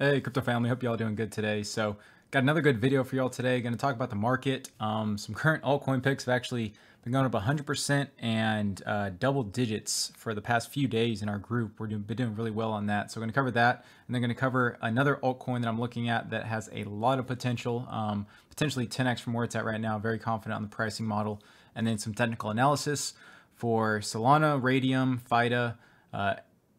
Hey, crypto family. Hope y'all doing good today. So got another good video for y'all today. Going to talk about the market. Um, some current altcoin picks have actually been going up 100% and uh, double digits for the past few days in our group. We're doing, been doing really well on that. So we're going to cover that. And then going to cover another altcoin that I'm looking at that has a lot of potential, um, potentially 10x from where it's at right now. Very confident on the pricing model. And then some technical analysis for Solana, Radium, FIDA, uh,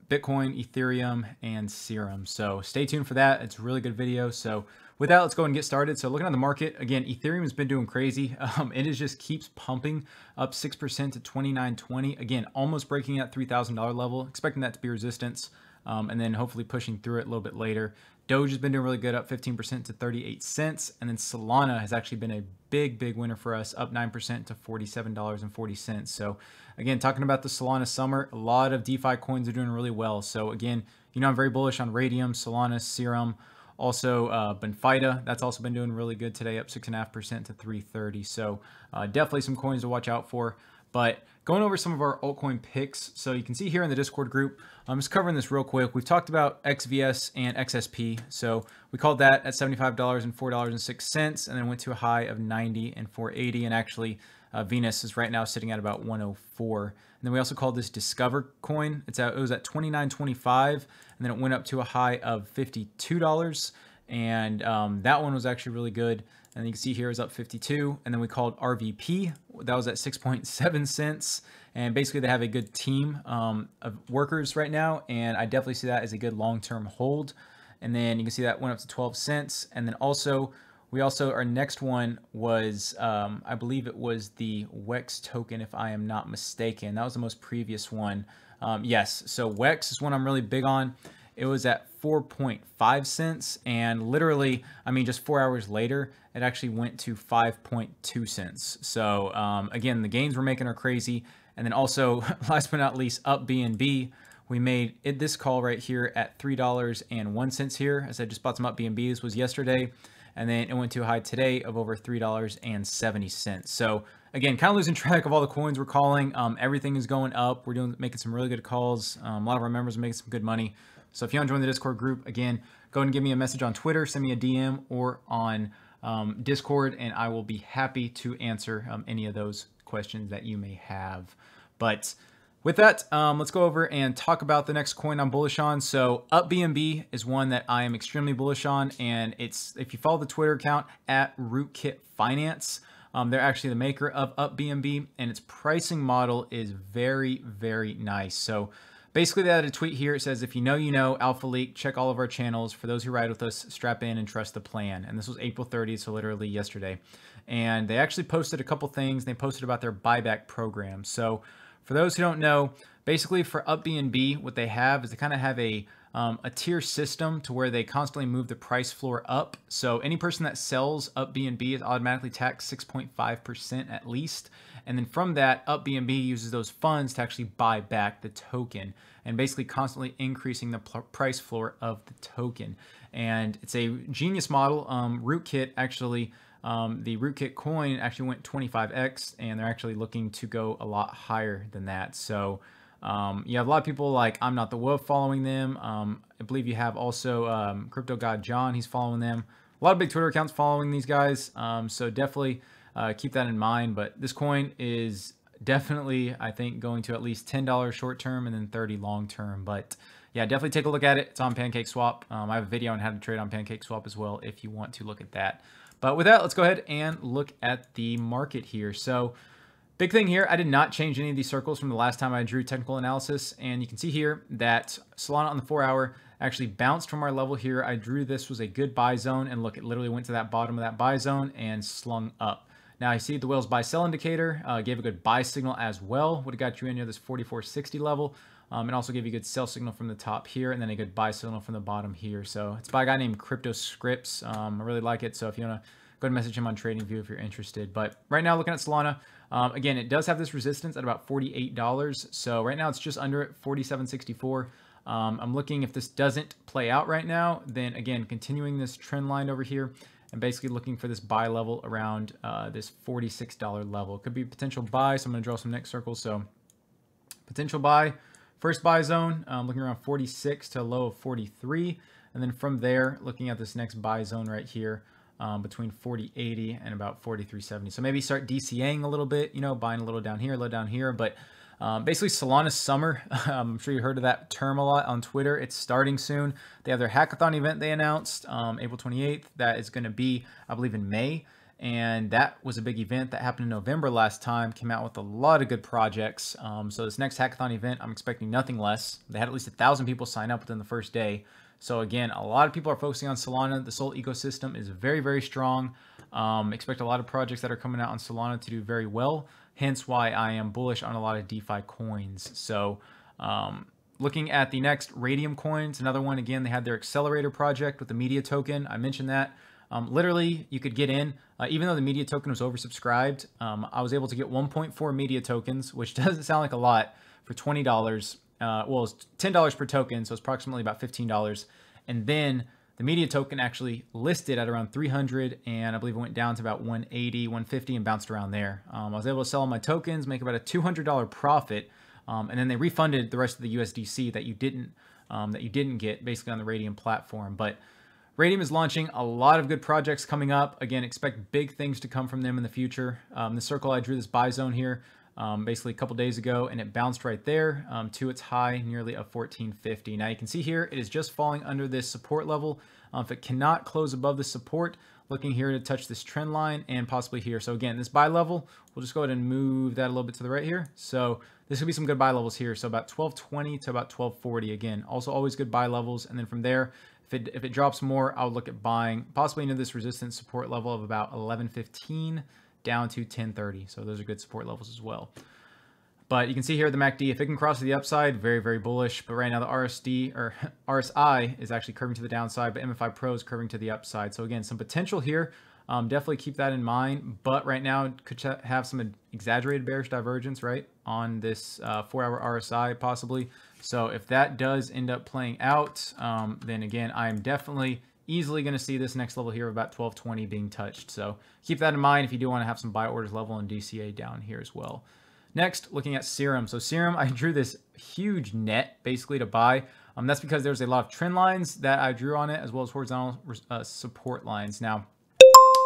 Bitcoin, Ethereum, and Serum. So stay tuned for that. It's a really good video. So with that, let's go and get started. So looking at the market, again, Ethereum has been doing crazy. Um, it is just keeps pumping up 6% to 2920. Again, almost breaking that $3,000 level, expecting that to be resistance. Um, and then hopefully pushing through it a little bit later. Doge has been doing really good, up 15% to 38 cents. And then Solana has actually been a big, big winner for us, up 9% to $47.40. So again, talking about the Solana summer, a lot of DeFi coins are doing really well. So again, you know, I'm very bullish on Radium, Solana, Serum, also uh, Benfida. That's also been doing really good today, up 6.5% to 330. So uh, definitely some coins to watch out for. But going over some of our altcoin picks. So you can see here in the Discord group, I'm just covering this real quick. We've talked about XVS and XSP. So we called that at $75 and $4.06 and then went to a high of 90 and 480. And actually uh, Venus is right now sitting at about 104. And then we also called this Discover coin. It's at, it was at 29.25 and then it went up to a high of $52. And um, that one was actually really good. And you can see here is up 52. And then we called RVP. That was at 6.7 cents. And basically they have a good team um, of workers right now. And I definitely see that as a good long-term hold. And then you can see that went up to 12 cents. And then also we also, our next one was, um, I believe it was the WEX token, if I am not mistaken. That was the most previous one. Um, yes, so WEX is one I'm really big on it was at 4.5 cents. And literally, I mean, just four hours later, it actually went to 5.2 cents. So um, again, the gains we're making are crazy. And then also, last but not least, up BNB. We made it, this call right here at $3.01 here. As I just bought some up BNB. This was yesterday. And then it went to a high today of over $3.70. So again, kind of losing track of all the coins we're calling. Um, everything is going up. We're doing making some really good calls. Um, a lot of our members are making some good money. So if you want to join the Discord group, again, go and give me a message on Twitter, send me a DM or on um, Discord, and I will be happy to answer um, any of those questions that you may have. But with that, um, let's go over and talk about the next coin I'm bullish on. So UpBNB is one that I am extremely bullish on, and it's if you follow the Twitter account at Rootkit Finance, um, they're actually the maker of UpBNB, and its pricing model is very, very nice. So Basically, they had a tweet here. It says, if you know, you know, Alpha Leak, check all of our channels. For those who ride with us, strap in and trust the plan. And this was April 30th, so literally yesterday. And they actually posted a couple things. They posted about their buyback program. So for those who don't know, basically for UpBNB, what they have is they kind of have a um, a tier system to where they constantly move the price floor up. So any person that sells up B is automatically taxed 6.5% at least. And then from that, UpBNB uses those funds to actually buy back the token and basically constantly increasing the price floor of the token. And it's a genius model. Um, Rootkit actually, um, the Rootkit coin actually went 25x and they're actually looking to go a lot higher than that. So um, you have a lot of people like I'm Not The Wolf following them. Um, I believe you have also um, Crypto God John, he's following them. A lot of big Twitter accounts following these guys. Um, so definitely uh, keep that in mind. But this coin is definitely, I think, going to at least $10 short term and then 30 long term. But yeah, definitely take a look at it. It's on Pancake Swap. Um, I have a video on how to trade on Pancake Swap as well if you want to look at that. But with that, let's go ahead and look at the market here. So Big thing here, I did not change any of these circles from the last time I drew technical analysis. And you can see here that Solana on the four hour actually bounced from our level here. I drew this was a good buy zone and look, it literally went to that bottom of that buy zone and slung up. Now I see the whale's buy sell indicator uh, gave a good buy signal as well. Would have got you in near this 44.60 level. Um, and also gave you a good sell signal from the top here and then a good buy signal from the bottom here. So it's by a guy named Crypto Scripts. Um, I really like it. So if you want to go and message him on TradingView if you're interested. But right now, looking at Solana, um, again, it does have this resistance at about $48. So right now it's just under it, 47.64. Um, I'm looking if this doesn't play out right now, then again, continuing this trend line over here, and basically looking for this buy level around uh, this $46 level. It could be potential buy, so I'm gonna draw some next circles. So potential buy, first buy zone, um, looking around 46 to a low of 43. And then from there, looking at this next buy zone right here, um, between 4080 and about 4370. So maybe start DCAing a little bit, you know, buying a little down here, low down here, but um, basically, Solana's summer. I'm sure you heard of that term a lot on Twitter. It's starting soon. They have their hackathon event they announced um, April 28th. That is going to be, I believe, in May. And that was a big event that happened in November last time. Came out with a lot of good projects. Um, so this next hackathon event, I'm expecting nothing less. They had at least a thousand people sign up within the first day. So again, a lot of people are focusing on Solana. The Sol ecosystem is very, very strong. Um, expect a lot of projects that are coming out on Solana to do very well, hence why I am bullish on a lot of DeFi coins. So um, looking at the next Radium coins, another one, again, they had their accelerator project with the media token. I mentioned that. Um, literally, you could get in, uh, even though the media token was oversubscribed, um, I was able to get 1.4 media tokens, which doesn't sound like a lot for $20. Uh, well, it's $10 per token, so it's approximately about $15. And then the media token actually listed at around 300, and I believe it went down to about 180, 150, and bounced around there. Um, I was able to sell my tokens, make about a $200 profit, um, and then they refunded the rest of the USDC that you didn't um, that you didn't get basically on the Radium platform. But Radium is launching a lot of good projects coming up. Again, expect big things to come from them in the future. Um, the circle I drew this buy zone here um, basically a couple days ago and it bounced right there um, to its high, nearly a 1450. Now you can see here, it is just falling under this support level. Um, if it cannot close above the support, looking here to touch this trend line and possibly here. So again, this buy level, we'll just go ahead and move that a little bit to the right here. So this could be some good buy levels here. So about 1220 to about 1240 again. Also always good buy levels. And then from there, if it, if it drops more, i would look at buying possibly into this resistance support level of about 1115 down to 1030. So those are good support levels as well. But you can see here the MACD, if it can cross to the upside, very, very bullish. But right now the RSD or RSI is actually curving to the downside, but MFI Pro is curving to the upside. So again, some potential here. Um, definitely keep that in mind. But right now could have some exaggerated bearish divergence, right, on this uh, four-hour RSI possibly. So if that does end up playing out, um, then again, I'm definitely easily going to see this next level here about 1220 being touched. So keep that in mind if you do want to have some buy orders level and DCA down here as well. Next, looking at Serum. So Serum, I drew this huge net basically to buy. Um, that's because there's a lot of trend lines that I drew on it as well as horizontal uh, support lines. Now,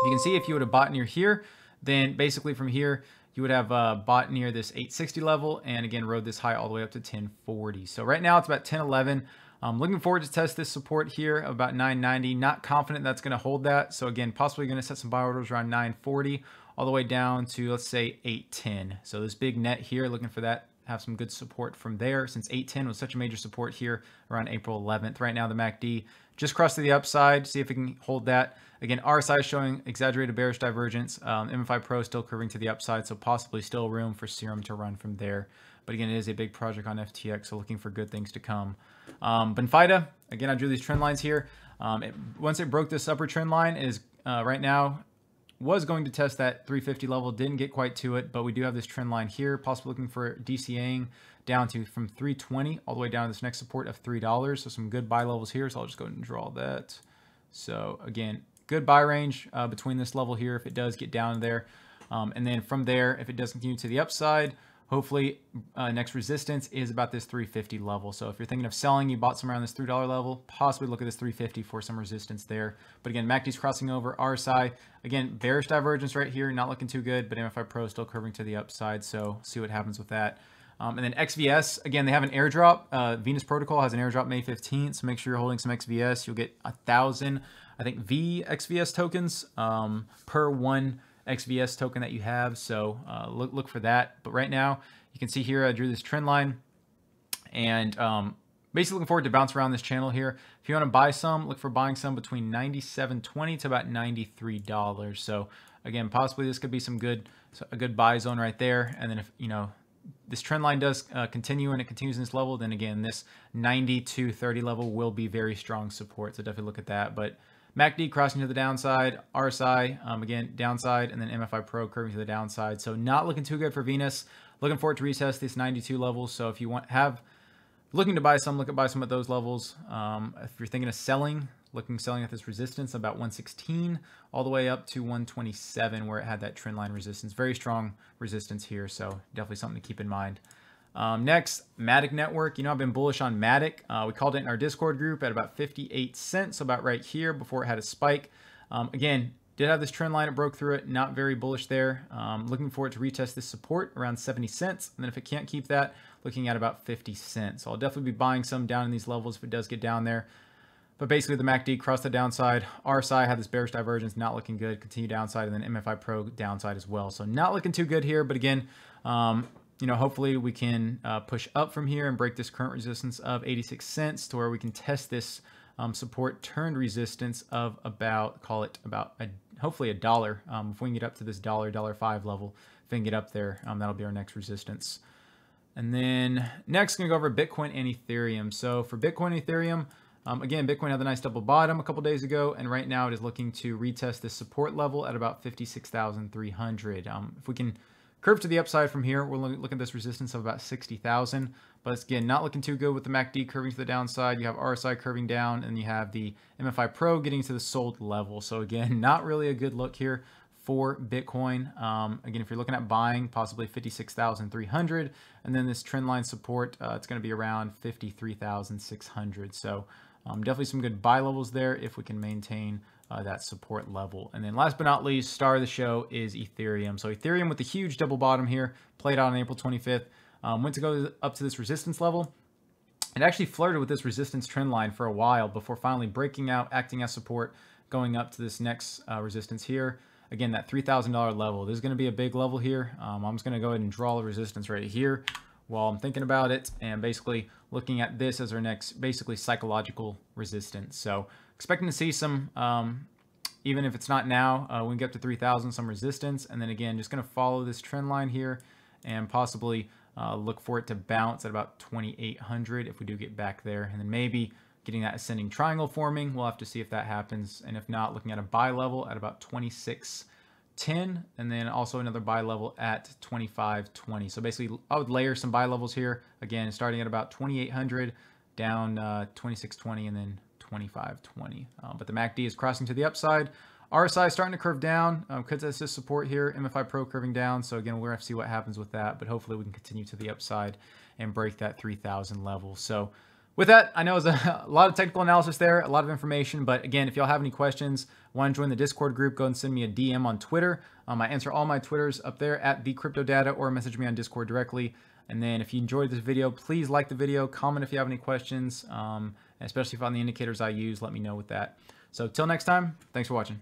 you can see if you would have bought near here, then basically from here, you would have uh, bought near this 860 level and again rode this high all the way up to 1040. So right now it's about 1011. I'm um, looking forward to test this support here about 990. Not confident that's going to hold that. So again, possibly going to set some buy orders around 940 all the way down to, let's say, 810. So this big net here, looking for that have some good support from there since 810 was such a major support here around April 11th. Right now, the MACD just crossed to the upside. See if we can hold that. Again, RSI showing exaggerated bearish divergence. Um, MFI Pro still curving to the upside, so possibly still room for Serum to run from there. But again, it is a big project on FTX, so looking for good things to come. Um, Benfida, again, I drew these trend lines here. Um, it, once it broke this upper trend line, is uh, right now was going to test that 350 level, didn't get quite to it, but we do have this trend line here, possibly looking for DCAing down to from 320 all the way down to this next support of $3. So some good buy levels here. So I'll just go ahead and draw that. So again, good buy range uh, between this level here if it does get down there. Um, and then from there, if it does continue to the upside, Hopefully uh, next resistance is about this 350 level. So if you're thinking of selling, you bought somewhere on this $3 level, possibly look at this 350 for some resistance there. But again, MACD's crossing over, RSI, again, bearish divergence right here, not looking too good, but MFI Pro still curving to the upside. So see what happens with that. Um, and then XVS, again, they have an airdrop. Uh, Venus Protocol has an airdrop May 15th. So make sure you're holding some XVS. You'll get a thousand, I think, VXVS tokens um, per one XVS token that you have. So uh, look, look for that. But right now, you can see here, I drew this trend line and um, basically looking forward to bounce around this channel here. If you want to buy some, look for buying some between 97.20 to about $93. So again, possibly this could be some good, a good buy zone right there. And then if, you know, this trend line does uh, continue and it continues in this level, then again, this 92.30 level will be very strong support. So definitely look at that. But MACD crossing to the downside, RSI, um, again, downside, and then MFI Pro curving to the downside. So not looking too good for Venus. Looking forward to recess these 92 levels. So if you want have looking to buy some, look at buy some at those levels. Um, if you're thinking of selling, looking selling at this resistance about 116 all the way up to 127 where it had that trend line resistance. Very strong resistance here. So definitely something to keep in mind. Um, next, Matic Network. You know, I've been bullish on Matic. Uh, we called it in our Discord group at about 58 cents, about right here before it had a spike. Um, again, did have this trend line. It broke through it. Not very bullish there. Um, looking forward to retest this support around 70 cents. And then if it can't keep that, looking at about 50 cents. So I'll definitely be buying some down in these levels if it does get down there. But basically, the MACD crossed the downside. RSI had this bearish divergence, not looking good. Continue downside, and then MFI Pro downside as well. So not looking too good here. But again, um, you know, hopefully we can uh, push up from here and break this current resistance of 86 cents to where we can test this um, support turned resistance of about, call it about a, hopefully a dollar. Um, if we can get up to this dollar, dollar five level, if we can get up there, um, that'll be our next resistance. And then next, gonna go over Bitcoin and Ethereum. So for Bitcoin and Ethereum, um, again, Bitcoin had a nice double bottom a couple days ago, and right now it is looking to retest this support level at about 56,300. Um, if we can Curve to the upside from here. We're looking at this resistance of about 60,000. But again, not looking too good with the MACD curving to the downside. You have RSI curving down, and you have the MFI Pro getting to the sold level. So again, not really a good look here for Bitcoin. Um, again, if you're looking at buying, possibly 56,300. And then this trend line support, uh, it's going to be around 53,600. So um, definitely some good buy levels there if we can maintain uh, that support level. And then last but not least, star of the show is Ethereum. So Ethereum with the huge double bottom here, played out on April 25th, um, went to go up to this resistance level. It actually flirted with this resistance trend line for a while before finally breaking out, acting as support, going up to this next uh, resistance here. Again, that $3,000 level. This is going to be a big level here. Um, I'm just going to go ahead and draw the resistance right here while I'm thinking about it and basically looking at this as our next basically psychological resistance. So expecting to see some, um, even if it's not now, uh, we can get to 3,000, some resistance. And then again, just going to follow this trend line here and possibly uh, look for it to bounce at about 2,800 if we do get back there. And then maybe getting that ascending triangle forming. We'll have to see if that happens. And if not, looking at a buy level at about 2610 and then also another buy level at 2520. So basically I would layer some buy levels here again, starting at about 2800 down uh, 2620 and then 25.20. Um, but the MACD is crossing to the upside. RSI is starting to curve down. Um, could this assist support here? MFI Pro curving down. So again, we're going to see what happens with that. But hopefully we can continue to the upside and break that 3,000 level. So with that, I know it's a, a lot of technical analysis there, a lot of information. But again, if y'all have any questions, want to join the Discord group, go and send me a DM on Twitter. Um, I answer all my Twitters up there at the Crypto Data or message me on Discord directly. And then if you enjoyed this video, please like the video, comment if you have any questions, um, especially if on the indicators I use, let me know with that. So till next time, thanks for watching.